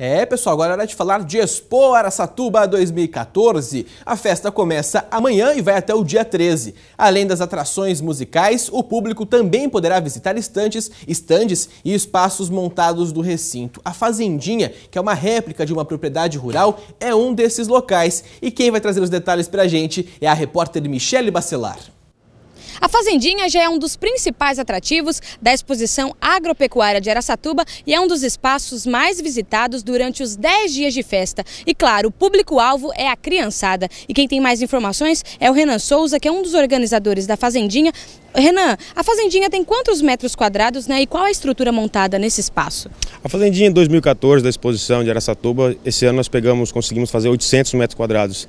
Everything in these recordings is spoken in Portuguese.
É, pessoal, agora é hora de falar de Expo Aracatuba 2014. A festa começa amanhã e vai até o dia 13. Além das atrações musicais, o público também poderá visitar estantes, estandes e espaços montados do recinto. A Fazendinha, que é uma réplica de uma propriedade rural, é um desses locais. E quem vai trazer os detalhes pra gente é a repórter Michele Bacelar. A Fazendinha já é um dos principais atrativos da exposição agropecuária de Araçatuba e é um dos espaços mais visitados durante os 10 dias de festa. E claro, o público-alvo é a criançada. E quem tem mais informações é o Renan Souza, que é um dos organizadores da Fazendinha. Renan, a Fazendinha tem quantos metros quadrados né, e qual a estrutura montada nesse espaço? A Fazendinha em 2014, da exposição de Araçatuba, esse ano nós pegamos, conseguimos fazer 800 metros quadrados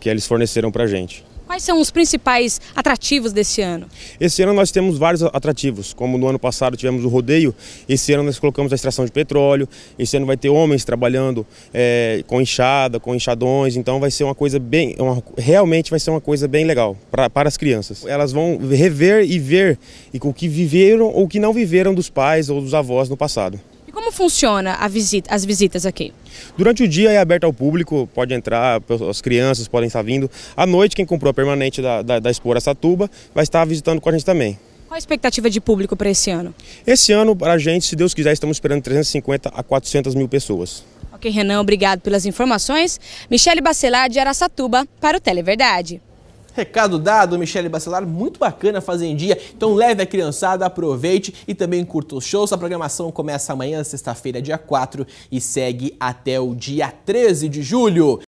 que eles forneceram para a gente. Quais são os principais atrativos desse ano? Esse ano nós temos vários atrativos, como no ano passado tivemos o rodeio, esse ano nós colocamos a extração de petróleo, esse ano vai ter homens trabalhando é, com enxada, com enxadões, então vai ser uma coisa bem, uma, realmente vai ser uma coisa bem legal pra, para as crianças. Elas vão rever e ver o que viveram ou o que não viveram dos pais ou dos avós no passado como funciona visita, as visitas aqui? Durante o dia é aberto ao público, pode entrar, as crianças podem estar vindo. À noite, quem comprou a permanente da, da, da Expor Satuba vai estar visitando com a gente também. Qual a expectativa de público para esse ano? Esse ano, para a gente, se Deus quiser, estamos esperando 350 a 400 mil pessoas. Ok, Renan, obrigado pelas informações. Michele Bacelar, de Aracatuba, para o Televerdade. Recado dado, Michele Bacelar, muito bacana Fazendia. Então leve a criançada, aproveite e também curta os shows. A programação começa amanhã, sexta-feira, dia 4 e segue até o dia 13 de julho.